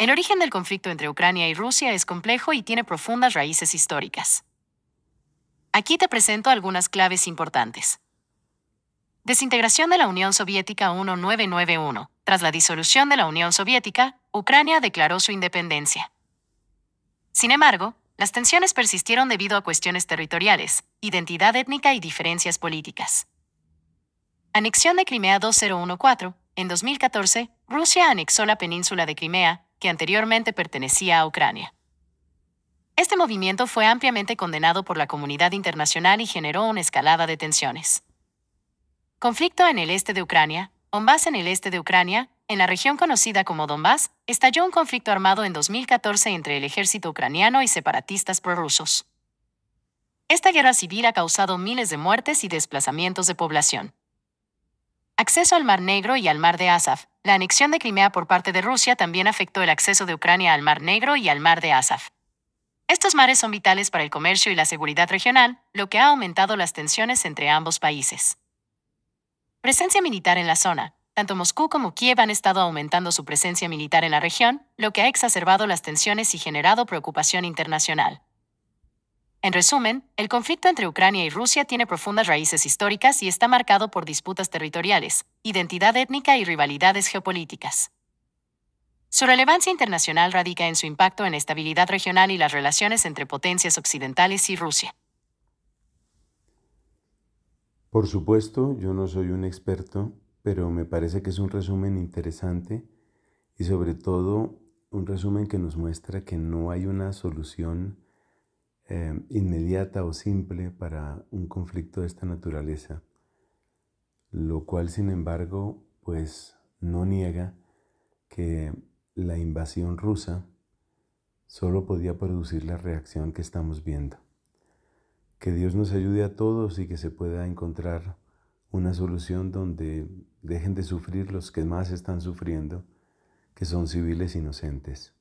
El origen del conflicto entre Ucrania y Rusia es complejo y tiene profundas raíces históricas. Aquí te presento algunas claves importantes. Desintegración de la Unión Soviética 1991. Tras la disolución de la Unión Soviética, Ucrania declaró su independencia. Sin embargo, las tensiones persistieron debido a cuestiones territoriales, identidad étnica y diferencias políticas. Anexión de Crimea 2014. En 2014, Rusia anexó la península de Crimea, que anteriormente pertenecía a Ucrania. Este movimiento fue ampliamente condenado por la comunidad internacional y generó una escalada de tensiones. Conflicto en el este de Ucrania, Donbass en el este de Ucrania, en la región conocida como Donbass, estalló un conflicto armado en 2014 entre el ejército ucraniano y separatistas prorrusos. Esta guerra civil ha causado miles de muertes y desplazamientos de población. Acceso al Mar Negro y al Mar de Azov. La anexión de Crimea por parte de Rusia también afectó el acceso de Ucrania al Mar Negro y al Mar de Asaf. Estos mares son vitales para el comercio y la seguridad regional, lo que ha aumentado las tensiones entre ambos países. Presencia militar en la zona. Tanto Moscú como Kiev han estado aumentando su presencia militar en la región, lo que ha exacerbado las tensiones y generado preocupación internacional. En resumen, el conflicto entre Ucrania y Rusia tiene profundas raíces históricas y está marcado por disputas territoriales, identidad étnica y rivalidades geopolíticas. Su relevancia internacional radica en su impacto en estabilidad regional y las relaciones entre potencias occidentales y Rusia. Por supuesto, yo no soy un experto, pero me parece que es un resumen interesante y sobre todo un resumen que nos muestra que no hay una solución Em, inmediata o simple para un conflicto de esta naturaleza, lo cual sin embargo pues no niega que la invasión rusa solo podía producir la reacción que estamos viendo. Que Dios nos ayude a todos y que se pueda encontrar una solución donde dejen de sufrir los que más están sufriendo, que son civiles inocentes.